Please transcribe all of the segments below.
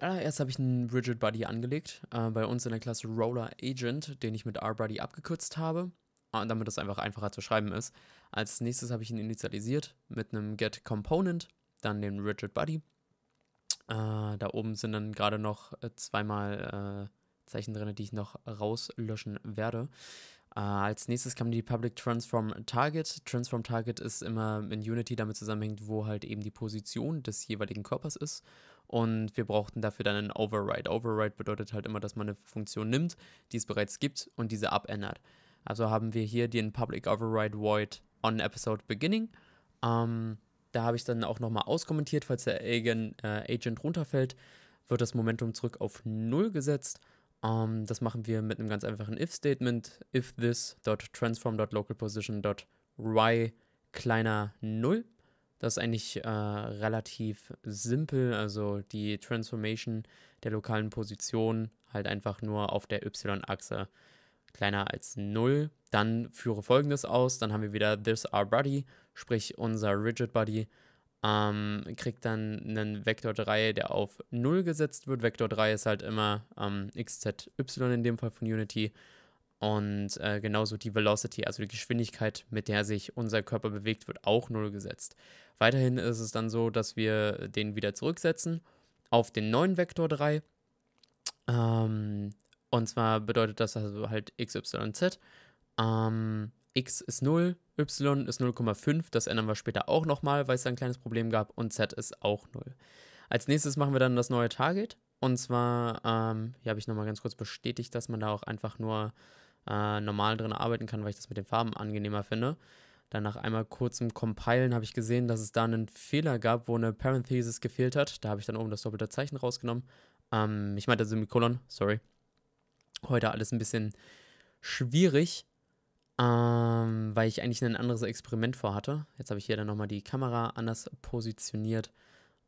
Zuallererst ah, habe ich einen Rigid Buddy angelegt, äh, bei uns in der Klasse Roller Agent, den ich mit R-Buddy abgekürzt habe, äh, damit das einfach einfacher zu schreiben ist. Als nächstes habe ich ihn initialisiert mit einem Get Component, dann den Rigid Buddy. Äh, da oben sind dann gerade noch äh, zweimal äh, Zeichen drin, die ich noch rauslöschen werde. Äh, als nächstes kam die Public Transform Target. Transform Target ist immer in Unity damit zusammenhängt, wo halt eben die Position des jeweiligen Körpers ist. Und wir brauchten dafür dann einen Override. Override bedeutet halt immer, dass man eine Funktion nimmt, die es bereits gibt und diese abändert. Also haben wir hier den Public Override Void on Episode Beginning. Ähm, da habe ich dann auch nochmal auskommentiert, falls der Agent, äh, Agent runterfällt, wird das Momentum zurück auf 0 gesetzt um, ähm, das machen wir mit einem ganz einfachen if-Statement. If this kleiner 0. Das ist eigentlich äh, relativ simpel. Also die Transformation der lokalen Position halt einfach nur auf der y-Achse kleiner als 0. Dann führe folgendes aus. Dann haben wir wieder this our body, sprich unser rigid body ähm, kriegt dann einen Vektor 3, der auf 0 gesetzt wird. Vektor 3 ist halt immer ähm, xzy in dem Fall von Unity. Und äh, genauso die Velocity, also die Geschwindigkeit, mit der sich unser Körper bewegt, wird auch 0 gesetzt. Weiterhin ist es dann so, dass wir den wieder zurücksetzen auf den neuen Vektor 3. Ähm, und zwar bedeutet das also halt xyz. Ähm, x ist 0, y ist 0,5, das ändern wir später auch nochmal, weil es da ein kleines Problem gab, und z ist auch 0. Als nächstes machen wir dann das neue Target. Und zwar, ähm, hier habe ich nochmal ganz kurz bestätigt, dass man da auch einfach nur äh, normal drin arbeiten kann, weil ich das mit den Farben angenehmer finde. Dann nach einmal kurzem Compilen habe ich gesehen, dass es da einen Fehler gab, wo eine Parenthesis gefehlt hat. Da habe ich dann oben das doppelte Zeichen rausgenommen. Ähm, ich meinte Semikolon, sorry. Heute alles ein bisschen schwierig ähm, weil ich eigentlich ein anderes Experiment vorhatte. Jetzt habe ich hier dann nochmal die Kamera anders positioniert,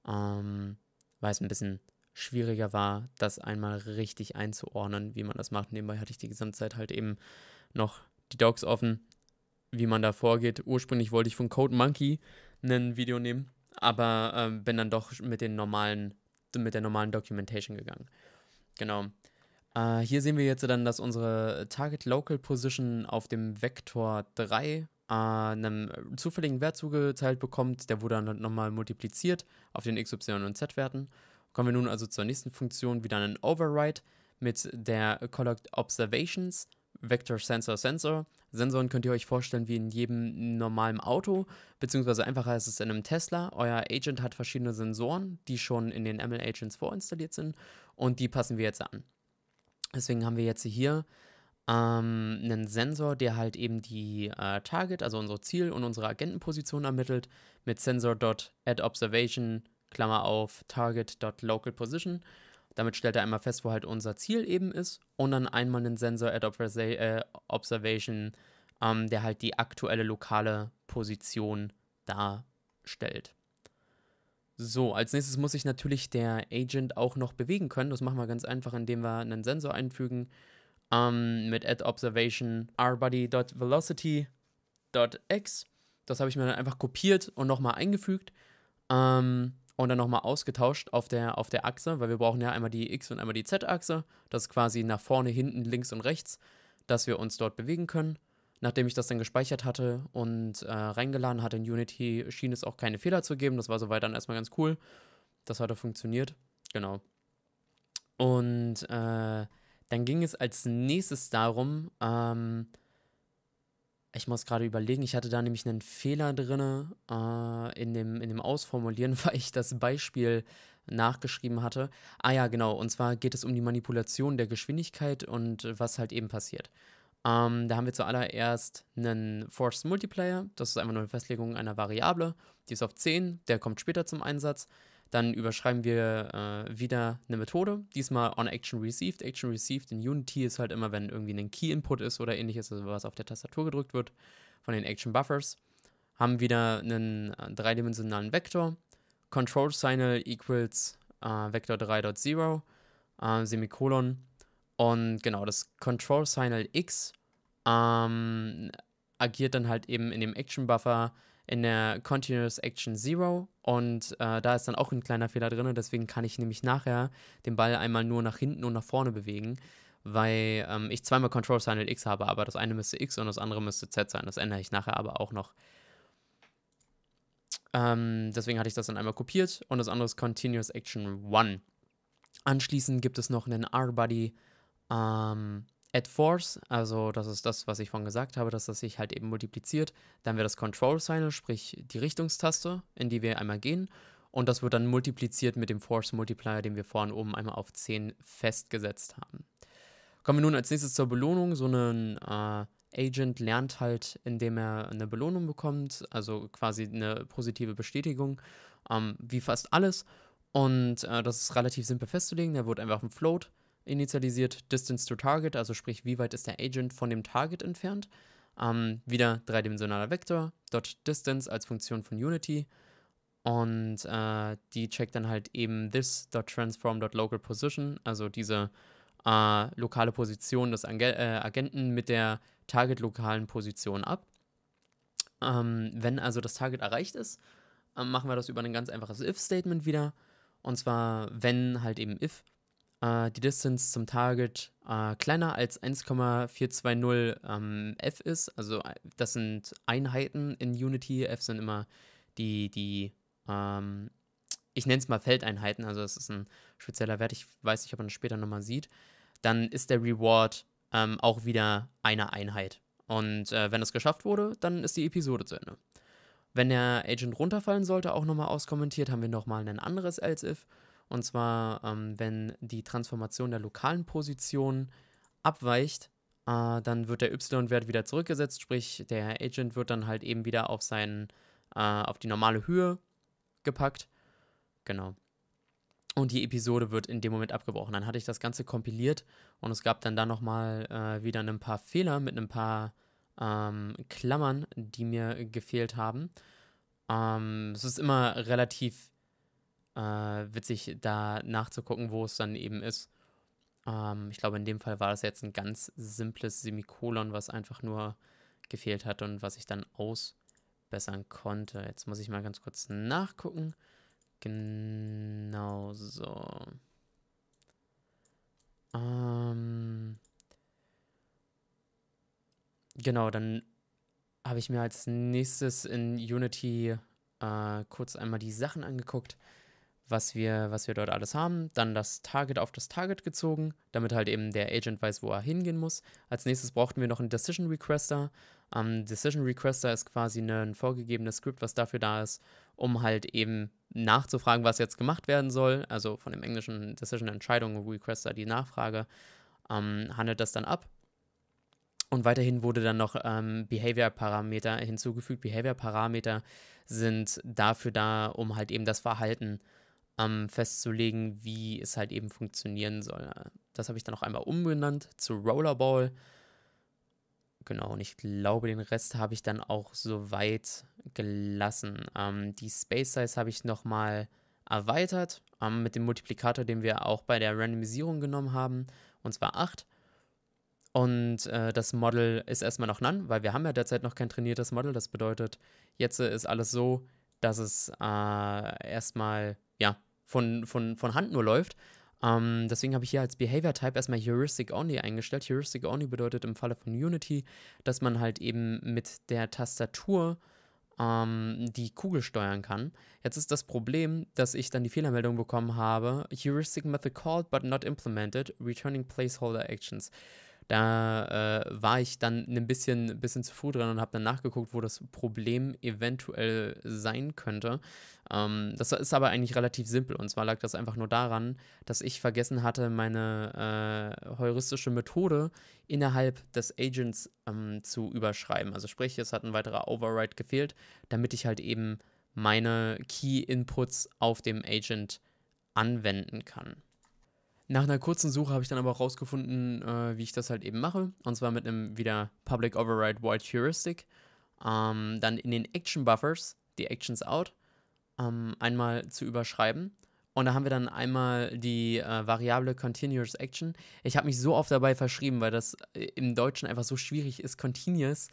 ähm, weil es ein bisschen schwieriger war, das einmal richtig einzuordnen, wie man das macht. Nebenbei hatte ich die gesamte Zeit halt eben noch die Docs offen, wie man da vorgeht. Ursprünglich wollte ich von Code Monkey ein Video nehmen, aber ähm, bin dann doch mit den normalen, mit der normalen Documentation gegangen. Genau. Uh, hier sehen wir jetzt dann, dass unsere Target Local Position auf dem Vektor 3 uh, äh, einem zufälligen Wert zugeteilt bekommt. Der wurde dann halt nochmal multipliziert auf den x, y und z Werten. Kommen wir nun also zur nächsten Funktion, wieder einen Override mit der Collect Observations, Vector Sensor Sensor. Sensoren könnt ihr euch vorstellen wie in jedem normalen Auto, beziehungsweise einfacher ist es in einem Tesla. Euer Agent hat verschiedene Sensoren, die schon in den ML Agents vorinstalliert sind und die passen wir jetzt an. Deswegen haben wir jetzt hier ähm, einen Sensor, der halt eben die äh, Target, also unser Ziel- und unsere Agentenposition ermittelt mit Sensor.addObservation, Klammer auf, Target.localPosition. Damit stellt er einmal fest, wo halt unser Ziel eben ist und dann einmal einen Sensor addObservation, äh, ähm, der halt die aktuelle lokale Position darstellt. So, als nächstes muss sich natürlich der Agent auch noch bewegen können. Das machen wir ganz einfach, indem wir einen Sensor einfügen ähm, mit add observation rbody.velocity.x. Das habe ich mir dann einfach kopiert und nochmal eingefügt ähm, und dann nochmal ausgetauscht auf der, auf der Achse, weil wir brauchen ja einmal die x- und einmal die z-Achse. Das ist quasi nach vorne, hinten, links und rechts, dass wir uns dort bewegen können. Nachdem ich das dann gespeichert hatte und äh, reingeladen hatte in Unity, schien es auch keine Fehler zu geben. Das war soweit dann erstmal ganz cool. Das hat auch funktioniert. Genau. Und äh, dann ging es als nächstes darum, ähm, ich muss gerade überlegen, ich hatte da nämlich einen Fehler drin äh, in, dem, in dem Ausformulieren, weil ich das Beispiel nachgeschrieben hatte. Ah ja, genau, und zwar geht es um die Manipulation der Geschwindigkeit und was halt eben passiert. Ähm, da haben wir zuallererst einen Forced Multiplayer. Das ist einfach nur eine Festlegung einer Variable. Die ist auf 10, der kommt später zum Einsatz. Dann überschreiben wir äh, wieder eine Methode, diesmal on Action Received. Action Received in Unity ist halt immer, wenn irgendwie ein Key Input ist oder ähnliches, also was auf der Tastatur gedrückt wird, von den Action Buffers. Haben wieder einen äh, dreidimensionalen Vektor. Control Signal equals äh, Vector 3.0, äh, Semikolon. Und genau, das Control Signal X ähm, agiert dann halt eben in dem Action Buffer in der Continuous Action Zero und äh, da ist dann auch ein kleiner Fehler drin deswegen kann ich nämlich nachher den Ball einmal nur nach hinten und nach vorne bewegen, weil ähm, ich zweimal Control Signal X habe, aber das eine müsste X und das andere müsste Z sein. Das ändere ich nachher aber auch noch. Ähm, deswegen hatte ich das dann einmal kopiert und das andere ist Continuous Action 1. Anschließend gibt es noch einen R-Buddy ähm, Add Force, also das ist das, was ich vorhin gesagt habe, dass das sich halt eben multipliziert. Dann wäre das Control Signal, sprich die Richtungstaste, in die wir einmal gehen. Und das wird dann multipliziert mit dem Force Multiplier, den wir vorhin oben einmal auf 10 festgesetzt haben. Kommen wir nun als nächstes zur Belohnung. So ein äh, Agent lernt halt, indem er eine Belohnung bekommt, also quasi eine positive Bestätigung, ähm, wie fast alles. Und äh, das ist relativ simpel festzulegen. Er wird einfach ein Float initialisiert Distance to Target, also sprich, wie weit ist der Agent von dem Target entfernt. Ähm, wieder dreidimensionaler Vektor, dot Distance als Funktion von Unity. Und äh, die checkt dann halt eben this.transform.localPosition, also diese äh, lokale Position des Ange äh, Agenten mit der Target-lokalen Position ab. Ähm, wenn also das Target erreicht ist, ähm, machen wir das über ein ganz einfaches If-Statement wieder. Und zwar, wenn halt eben if äh, die Distance zum Target äh, kleiner als 1,420 ähm, F ist. Also äh, das sind Einheiten in Unity. F sind immer die, die ähm, ich nenne es mal Feldeinheiten, also das ist ein spezieller Wert. Ich weiß nicht, ob man das später nochmal sieht. Dann ist der Reward ähm, auch wieder eine Einheit. Und äh, wenn es geschafft wurde, dann ist die Episode zu Ende. Wenn der Agent runterfallen sollte, auch nochmal auskommentiert, haben wir nochmal ein anderes Als-If. Und zwar, ähm, wenn die Transformation der lokalen Position abweicht, äh, dann wird der Y-Wert wieder zurückgesetzt, sprich der Agent wird dann halt eben wieder auf, seinen, äh, auf die normale Höhe gepackt. Genau. Und die Episode wird in dem Moment abgebrochen. Dann hatte ich das Ganze kompiliert und es gab dann da nochmal äh, wieder ein paar Fehler mit ein paar ähm, Klammern, die mir gefehlt haben. Ähm, es ist immer relativ äh, witzig, da nachzugucken, wo es dann eben ist. Ähm, ich glaube, in dem Fall war das jetzt ein ganz simples Semikolon, was einfach nur gefehlt hat und was ich dann ausbessern konnte. Jetzt muss ich mal ganz kurz nachgucken. Genau so. Ähm genau, dann habe ich mir als nächstes in Unity äh, kurz einmal die Sachen angeguckt was wir, was wir dort alles haben. Dann das Target auf das Target gezogen, damit halt eben der Agent weiß, wo er hingehen muss. Als nächstes brauchten wir noch einen Decision Requester. Ähm, Decision Requester ist quasi ein vorgegebenes Skript, was dafür da ist, um halt eben nachzufragen, was jetzt gemacht werden soll. Also von dem englischen Decision Entscheidung Requester die Nachfrage ähm, handelt das dann ab. Und weiterhin wurde dann noch ähm, Behavior-Parameter hinzugefügt. Behavior-Parameter sind dafür da, um halt eben das Verhalten äh, ähm, festzulegen, wie es halt eben funktionieren soll. Das habe ich dann auch einmal umbenannt zu Rollerball. Genau, und ich glaube, den Rest habe ich dann auch soweit gelassen. Ähm, die Space Size habe ich nochmal erweitert ähm, mit dem Multiplikator, den wir auch bei der Randomisierung genommen haben, und zwar 8. Und äh, das Model ist erstmal noch none, weil wir haben ja derzeit noch kein trainiertes Model. Das bedeutet, jetzt ist alles so, dass es äh, erstmal ja, von, von, von Hand nur läuft. Ähm, deswegen habe ich hier als Behavior Type erstmal Heuristic Only eingestellt. Heuristic Only bedeutet im Falle von Unity, dass man halt eben mit der Tastatur ähm, die Kugel steuern kann. Jetzt ist das Problem, dass ich dann die Fehlermeldung bekommen habe: Heuristic Method called but not implemented, returning placeholder actions. Da äh, war ich dann ein ne bisschen, bisschen zu früh dran und habe dann nachgeguckt, wo das Problem eventuell sein könnte. Ähm, das ist aber eigentlich relativ simpel. Und zwar lag das einfach nur daran, dass ich vergessen hatte, meine äh, heuristische Methode innerhalb des Agents ähm, zu überschreiben. Also sprich, es hat ein weiterer Override gefehlt, damit ich halt eben meine Key-Inputs auf dem Agent anwenden kann. Nach einer kurzen Suche habe ich dann aber auch rausgefunden, äh, wie ich das halt eben mache. Und zwar mit einem wieder Public Override White Heuristic. Ähm, dann in den Action Buffers, die Actions Out, ähm, einmal zu überschreiben. Und da haben wir dann einmal die äh, Variable Continuous Action. Ich habe mich so oft dabei verschrieben, weil das äh, im Deutschen einfach so schwierig ist, Continuous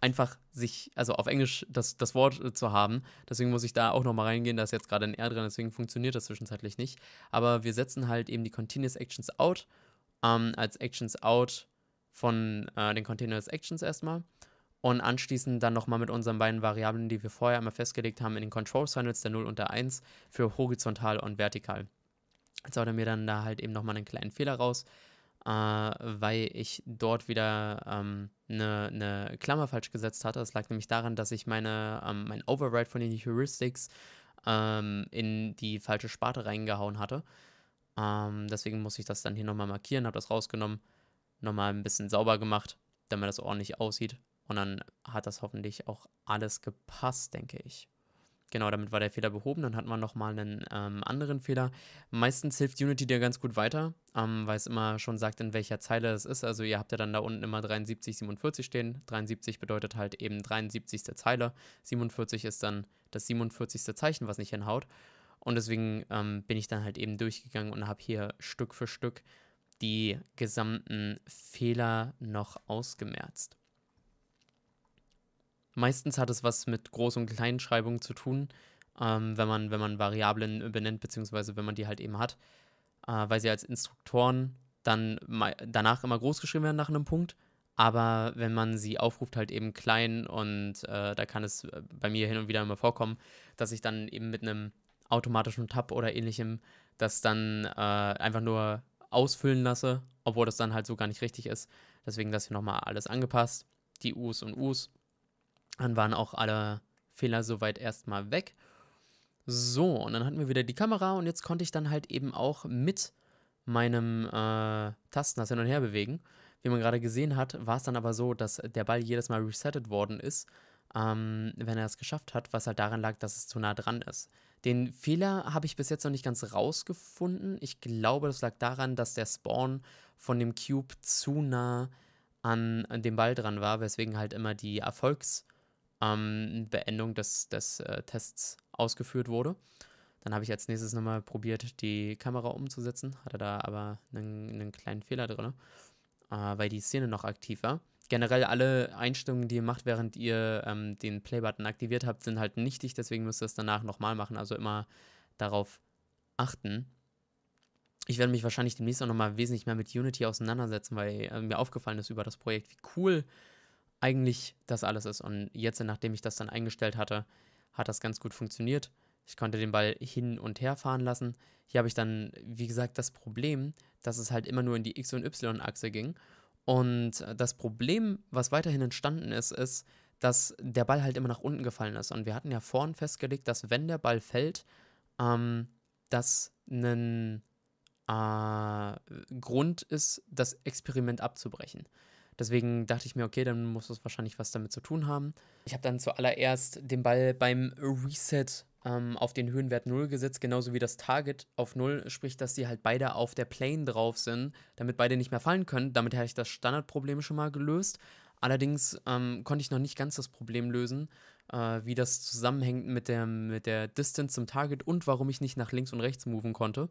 einfach sich, also auf Englisch das, das Wort äh, zu haben. Deswegen muss ich da auch nochmal reingehen, da ist jetzt gerade ein R drin, deswegen funktioniert das zwischenzeitlich nicht. Aber wir setzen halt eben die Continuous Actions out ähm, als Actions out von äh, den Continuous Actions erstmal und anschließend dann nochmal mit unseren beiden Variablen, die wir vorher einmal festgelegt haben, in den Control Signals der 0 und der 1 für horizontal und vertikal. Jetzt haut er mir dann da halt eben nochmal einen kleinen Fehler raus, äh, weil ich dort wieder eine ähm, ne, ne Klammer falsch gesetzt hatte. Das lag nämlich daran, dass ich meine, ähm, mein Override von den Heuristics ähm, in die falsche Sparte reingehauen hatte. Ähm, deswegen muss ich das dann hier nochmal markieren, habe das rausgenommen, nochmal ein bisschen sauber gemacht, damit das ordentlich aussieht. Und dann hat das hoffentlich auch alles gepasst, denke ich. Genau, damit war der Fehler behoben. Dann hat man nochmal einen ähm, anderen Fehler. Meistens hilft Unity dir ganz gut weiter, ähm, weil es immer schon sagt, in welcher Zeile es ist. Also ihr habt ja dann da unten immer 73, 47 stehen. 73 bedeutet halt eben 73. Zeile. 47 ist dann das 47. Zeichen, was nicht hinhaut. Und deswegen ähm, bin ich dann halt eben durchgegangen und habe hier Stück für Stück die gesamten Fehler noch ausgemerzt. Meistens hat es was mit Groß- und Kleinschreibung zu tun, ähm, wenn, man, wenn man Variablen äh, benennt, beziehungsweise wenn man die halt eben hat, äh, weil sie als Instruktoren dann danach immer groß geschrieben werden nach einem Punkt. Aber wenn man sie aufruft, halt eben klein und äh, da kann es äh, bei mir hin und wieder immer vorkommen, dass ich dann eben mit einem automatischen Tab oder ähnlichem das dann äh, einfach nur ausfüllen lasse, obwohl das dann halt so gar nicht richtig ist. Deswegen das hier nochmal alles angepasst. Die U's und U's dann waren auch alle Fehler soweit erstmal weg. So, und dann hatten wir wieder die Kamera und jetzt konnte ich dann halt eben auch mit meinem äh, Tasten das hin und her bewegen. Wie man gerade gesehen hat, war es dann aber so, dass der Ball jedes Mal resettet worden ist, ähm, wenn er es geschafft hat, was halt daran lag, dass es zu nah dran ist. Den Fehler habe ich bis jetzt noch nicht ganz rausgefunden. Ich glaube, das lag daran, dass der Spawn von dem Cube zu nah an, an dem Ball dran war, weswegen halt immer die Erfolgs- ähm, Beendung des, des äh, Tests ausgeführt wurde. Dann habe ich als nächstes nochmal probiert, die Kamera umzusetzen, hatte da aber einen, einen kleinen Fehler drin, äh, weil die Szene noch aktiv war. Generell alle Einstellungen, die ihr macht, während ihr ähm, den Play-Button aktiviert habt, sind halt nichtig, deswegen müsst ihr es danach nochmal machen, also immer darauf achten. Ich werde mich wahrscheinlich demnächst auch nochmal wesentlich mehr mit Unity auseinandersetzen, weil äh, mir aufgefallen ist über das Projekt, wie cool eigentlich das alles ist. Und jetzt, nachdem ich das dann eingestellt hatte, hat das ganz gut funktioniert. Ich konnte den Ball hin und her fahren lassen. Hier habe ich dann, wie gesagt, das Problem, dass es halt immer nur in die X- und Y-Achse ging. Und das Problem, was weiterhin entstanden ist, ist, dass der Ball halt immer nach unten gefallen ist. Und wir hatten ja vorhin festgelegt, dass wenn der Ball fällt, ähm, das ein äh, Grund ist, das Experiment abzubrechen. Deswegen dachte ich mir, okay, dann muss das wahrscheinlich was damit zu tun haben. Ich habe dann zuallererst den Ball beim Reset ähm, auf den Höhenwert 0 gesetzt, genauso wie das Target auf 0, sprich, dass die halt beide auf der Plane drauf sind, damit beide nicht mehr fallen können. Damit habe ich das Standardproblem schon mal gelöst. Allerdings ähm, konnte ich noch nicht ganz das Problem lösen, äh, wie das zusammenhängt mit der, mit der Distance zum Target und warum ich nicht nach links und rechts moven konnte.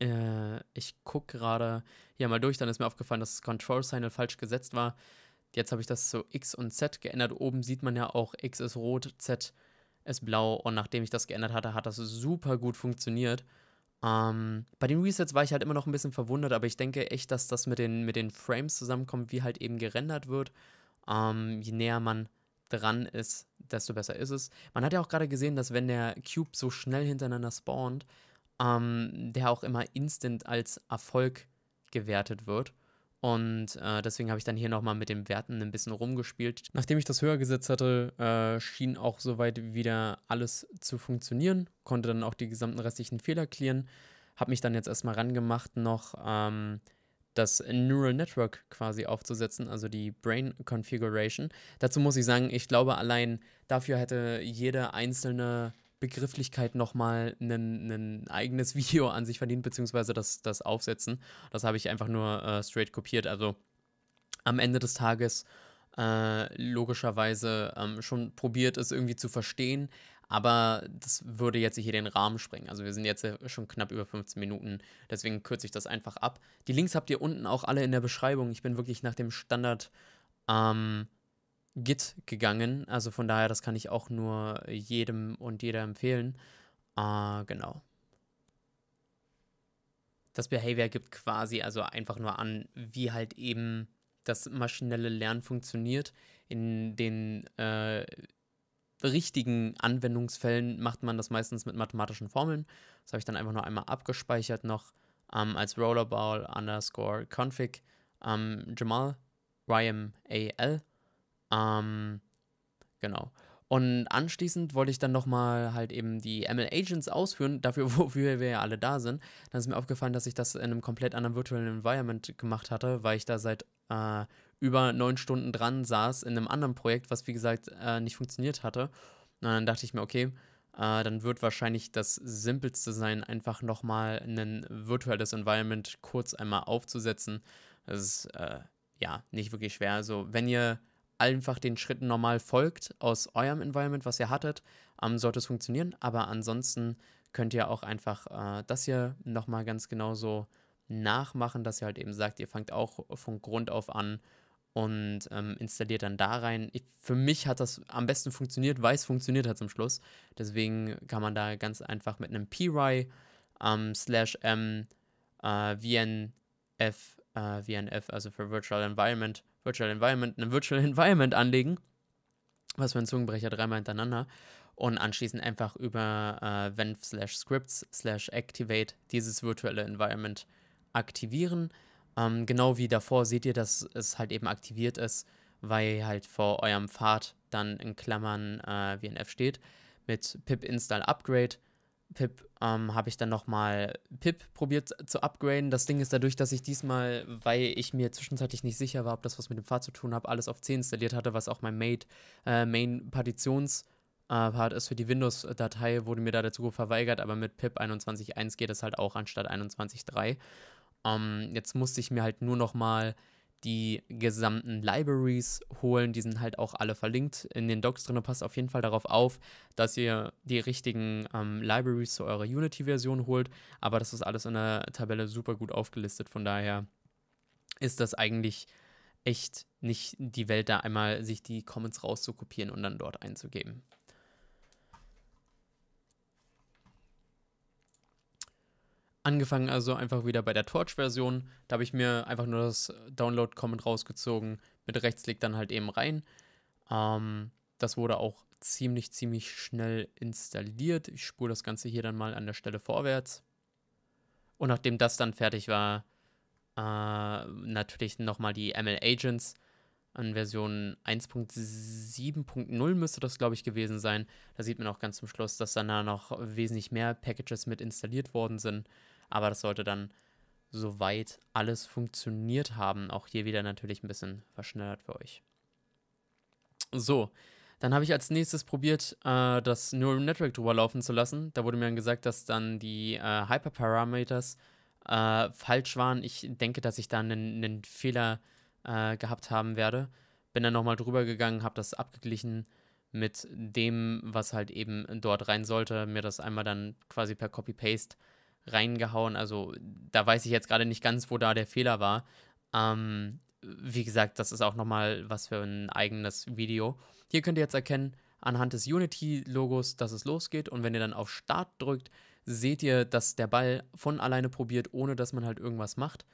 Äh, ich gucke gerade hier mal durch, dann ist mir aufgefallen, dass das Control Signal falsch gesetzt war. Jetzt habe ich das zu X und Z geändert. Oben sieht man ja auch, X ist rot, Z ist blau. Und nachdem ich das geändert hatte, hat das super gut funktioniert. Ähm, bei den Resets war ich halt immer noch ein bisschen verwundert, aber ich denke echt, dass das mit den, mit den Frames zusammenkommt, wie halt eben gerendert wird. Ähm, je näher man dran ist, desto besser ist es. Man hat ja auch gerade gesehen, dass wenn der Cube so schnell hintereinander spawnt, ähm, der auch immer instant als Erfolg gewertet wird. Und äh, deswegen habe ich dann hier nochmal mit den Werten ein bisschen rumgespielt. Nachdem ich das höher gesetzt hatte, äh, schien auch soweit wieder alles zu funktionieren. Konnte dann auch die gesamten restlichen Fehler klären. Habe mich dann jetzt erstmal rangemacht, noch ähm, das Neural Network quasi aufzusetzen, also die Brain Configuration. Dazu muss ich sagen, ich glaube, allein dafür hätte jede einzelne Begrifflichkeit nochmal ein eigenes Video an sich verdient, beziehungsweise das, das Aufsetzen. Das habe ich einfach nur äh, straight kopiert. Also am Ende des Tages äh, logischerweise ähm, schon probiert, es irgendwie zu verstehen. Aber das würde jetzt hier den Rahmen sprengen. Also wir sind jetzt äh, schon knapp über 15 Minuten, deswegen kürze ich das einfach ab. Die Links habt ihr unten auch alle in der Beschreibung. Ich bin wirklich nach dem Standard ähm, Git gegangen. Also von daher, das kann ich auch nur jedem und jeder empfehlen. Äh, genau. Das Behavior gibt quasi also einfach nur an, wie halt eben das maschinelle Lernen funktioniert. In den äh, richtigen Anwendungsfällen macht man das meistens mit mathematischen Formeln. Das habe ich dann einfach nur einmal abgespeichert noch ähm, als Rollerball underscore config ähm, Jamal, AL. Ähm, genau. Und anschließend wollte ich dann nochmal halt eben die ML Agents ausführen, dafür, wofür wir ja alle da sind. Dann ist mir aufgefallen, dass ich das in einem komplett anderen virtuellen Environment gemacht hatte, weil ich da seit äh, über neun Stunden dran saß in einem anderen Projekt, was wie gesagt äh, nicht funktioniert hatte. Und dann dachte ich mir, okay, äh, dann wird wahrscheinlich das Simpelste sein, einfach nochmal ein virtuelles Environment kurz einmal aufzusetzen. Das ist äh, ja nicht wirklich schwer. Also, wenn ihr einfach den Schritten normal folgt aus eurem Environment, was ihr hattet, ähm, sollte es funktionieren. Aber ansonsten könnt ihr auch einfach äh, das hier nochmal ganz genau so nachmachen, dass ihr halt eben sagt, ihr fangt auch von Grund auf an und ähm, installiert dann da rein. Ich, für mich hat das am besten funktioniert, weil es funktioniert hat zum Schluss. Deswegen kann man da ganz einfach mit einem PRI ähm, slash m äh, VNF, äh, VNF, also für Virtual Environment, Virtual Environment, ein Virtual Environment anlegen. Was für ein Zungenbrecher, dreimal hintereinander. Und anschließend einfach über äh, venv slash scripts slash activate dieses virtuelle Environment aktivieren. Ähm, genau wie davor seht ihr, dass es halt eben aktiviert ist, weil halt vor eurem Pfad dann in Klammern äh, wie steht mit pip install upgrade Pip ähm, habe ich dann nochmal Pip probiert zu upgraden. Das Ding ist dadurch, dass ich diesmal, weil ich mir zwischenzeitlich nicht sicher war, ob das was mit dem Pfad zu tun hat, alles auf 10 installiert hatte, was auch mein Mate, äh, Main Partitions äh, Part ist für die Windows-Datei, wurde mir da der Zugriff verweigert, aber mit Pip 21.1 geht es halt auch anstatt 21.3. Ähm, jetzt musste ich mir halt nur nochmal die gesamten Libraries holen. Die sind halt auch alle verlinkt in den Docs drin. Passt auf jeden Fall darauf auf, dass ihr die richtigen ähm, Libraries zu eurer Unity-Version holt. Aber das ist alles in der Tabelle super gut aufgelistet. Von daher ist das eigentlich echt nicht die Welt, da einmal sich die Comments rauszukopieren und dann dort einzugeben. Angefangen also einfach wieder bei der Torch-Version. Da habe ich mir einfach nur das Download-Comment rausgezogen, mit Rechtsklick dann halt eben rein. Ähm, das wurde auch ziemlich, ziemlich schnell installiert. Ich spule das Ganze hier dann mal an der Stelle vorwärts. Und nachdem das dann fertig war, äh, natürlich nochmal die ML Agents an Version 1.7.0 müsste das, glaube ich, gewesen sein. Da sieht man auch ganz zum Schluss, dass dann da noch wesentlich mehr Packages mit installiert worden sind. Aber das sollte dann soweit alles funktioniert haben. Auch hier wieder natürlich ein bisschen verschnellert für euch. So, dann habe ich als nächstes probiert, äh, das Neural Network drüber laufen zu lassen. Da wurde mir dann gesagt, dass dann die äh, Hyperparameters äh, falsch waren. Ich denke, dass ich da einen, einen Fehler äh, gehabt haben werde. Bin dann nochmal drüber gegangen, habe das abgeglichen mit dem, was halt eben dort rein sollte. Mir das einmal dann quasi per Copy-Paste reingehauen. Also da weiß ich jetzt gerade nicht ganz, wo da der Fehler war. Ähm, wie gesagt, das ist auch nochmal was für ein eigenes Video. Hier könnt ihr jetzt erkennen, anhand des Unity-Logos, dass es losgeht. Und wenn ihr dann auf Start drückt, seht ihr, dass der Ball von alleine probiert, ohne dass man halt irgendwas macht,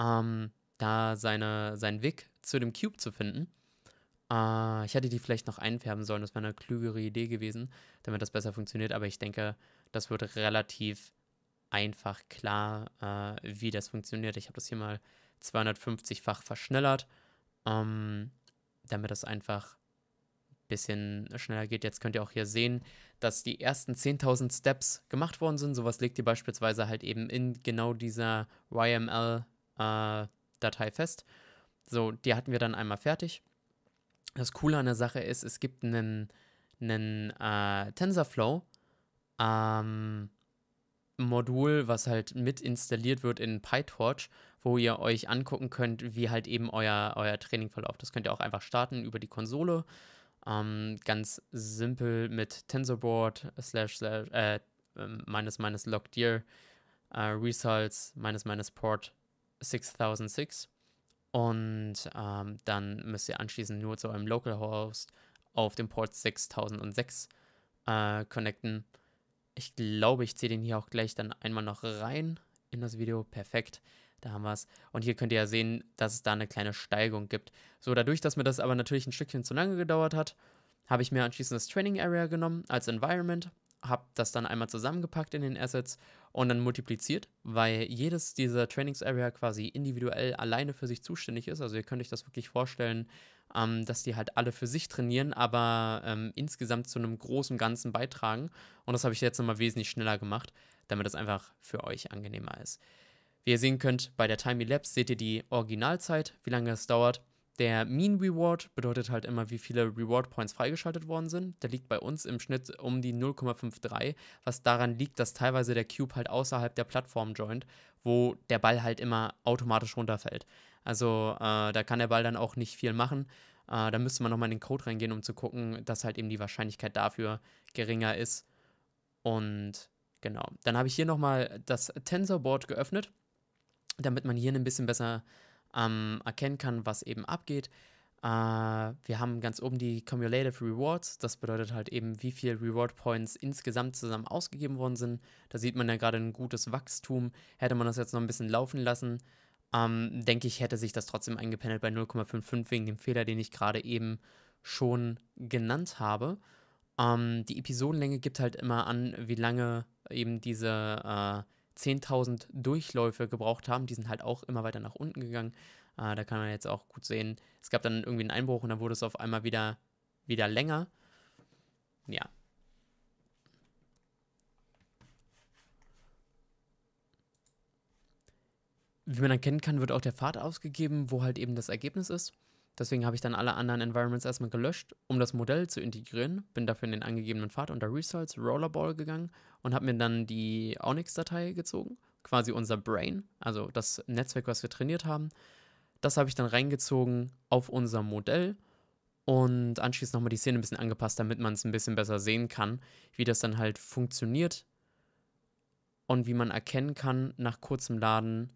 ähm, da seine, seinen Weg zu dem Cube zu finden. Äh, ich hätte die vielleicht noch einfärben sollen, das wäre eine klügere Idee gewesen, damit das besser funktioniert. Aber ich denke, das wird relativ einfach klar, äh, wie das funktioniert. Ich habe das hier mal 250-fach verschnellert, ähm, damit das einfach ein bisschen schneller geht. Jetzt könnt ihr auch hier sehen, dass die ersten 10.000 Steps gemacht worden sind. Sowas legt ihr beispielsweise halt eben in genau dieser YML-Datei äh, fest. So, die hatten wir dann einmal fertig. Das Coole an der Sache ist, es gibt einen, einen äh, TensorFlow, ähm, Modul, was halt mit installiert wird in PyTorch, wo ihr euch angucken könnt, wie halt eben euer, euer Training verläuft. Das könnt ihr auch einfach starten über die Konsole. Ähm, ganz simpel mit TensorBoard slash, slash äh, minus ähm, minus logdeer äh, results minus minus port 6006 und ähm, dann müsst ihr anschließend nur zu eurem Localhost auf dem Port 6006 äh, connecten ich glaube, ich ziehe den hier auch gleich dann einmal noch rein in das Video. Perfekt, da haben wir es. Und hier könnt ihr ja sehen, dass es da eine kleine Steigung gibt. So, dadurch, dass mir das aber natürlich ein Stückchen zu lange gedauert hat, habe ich mir anschließend das Training Area genommen als Environment, habe das dann einmal zusammengepackt in den Assets und dann multipliziert, weil jedes dieser Trainings Area quasi individuell alleine für sich zuständig ist. Also ihr könnt euch das wirklich vorstellen, ähm, dass die halt alle für sich trainieren, aber ähm, insgesamt zu einem großen Ganzen beitragen. Und das habe ich jetzt nochmal wesentlich schneller gemacht, damit das einfach für euch angenehmer ist. Wie ihr sehen könnt, bei der Time Elapse seht ihr die Originalzeit, wie lange es dauert. Der Mean Reward bedeutet halt immer, wie viele Reward Points freigeschaltet worden sind. Der liegt bei uns im Schnitt um die 0,53, was daran liegt, dass teilweise der Cube halt außerhalb der Plattform joint, wo der Ball halt immer automatisch runterfällt. Also äh, da kann der Ball dann auch nicht viel machen. Äh, da müsste man nochmal in den Code reingehen, um zu gucken, dass halt eben die Wahrscheinlichkeit dafür geringer ist. Und genau, dann habe ich hier nochmal das Tensorboard geöffnet, damit man hier ein bisschen besser ähm, erkennen kann, was eben abgeht. Äh, wir haben ganz oben die Cumulative Rewards, das bedeutet halt eben, wie viele Reward Points insgesamt zusammen ausgegeben worden sind. Da sieht man ja gerade ein gutes Wachstum. Hätte man das jetzt noch ein bisschen laufen lassen, ähm, denke ich, hätte sich das trotzdem eingependelt bei 0,55 wegen dem Fehler, den ich gerade eben schon genannt habe. Ähm, die Episodenlänge gibt halt immer an, wie lange eben diese äh, 10.000 Durchläufe gebraucht haben. Die sind halt auch immer weiter nach unten gegangen. Äh, da kann man jetzt auch gut sehen, es gab dann irgendwie einen Einbruch und dann wurde es auf einmal wieder, wieder länger. Ja, wie man erkennen kann, wird auch der Pfad ausgegeben, wo halt eben das Ergebnis ist. Deswegen habe ich dann alle anderen Environments erstmal gelöscht, um das Modell zu integrieren. Bin dafür in den angegebenen Pfad unter Results Rollerball gegangen und habe mir dann die Onyx-Datei gezogen, quasi unser Brain, also das Netzwerk, was wir trainiert haben. Das habe ich dann reingezogen auf unser Modell und anschließend nochmal die Szene ein bisschen angepasst, damit man es ein bisschen besser sehen kann, wie das dann halt funktioniert und wie man erkennen kann nach kurzem Laden,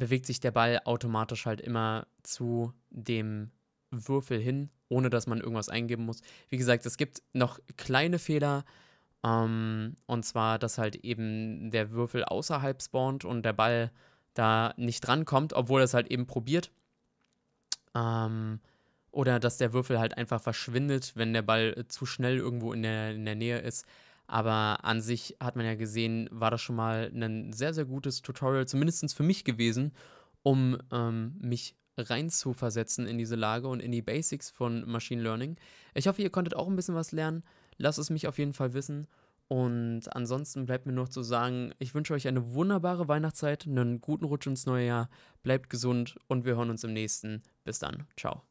bewegt sich der Ball automatisch halt immer zu dem Würfel hin, ohne dass man irgendwas eingeben muss. Wie gesagt, es gibt noch kleine Fehler. Ähm, und zwar, dass halt eben der Würfel außerhalb spawnt und der Ball da nicht drankommt, obwohl er es halt eben probiert. Ähm, oder dass der Würfel halt einfach verschwindet, wenn der Ball zu schnell irgendwo in der, in der Nähe ist. Aber an sich hat man ja gesehen, war das schon mal ein sehr, sehr gutes Tutorial, zumindest für mich gewesen, um ähm, mich reinzuversetzen in diese Lage und in die Basics von Machine Learning. Ich hoffe, ihr konntet auch ein bisschen was lernen. Lasst es mich auf jeden Fall wissen. Und ansonsten bleibt mir noch zu sagen, ich wünsche euch eine wunderbare Weihnachtszeit, einen guten Rutsch ins neue Jahr, bleibt gesund und wir hören uns im nächsten. Bis dann. Ciao.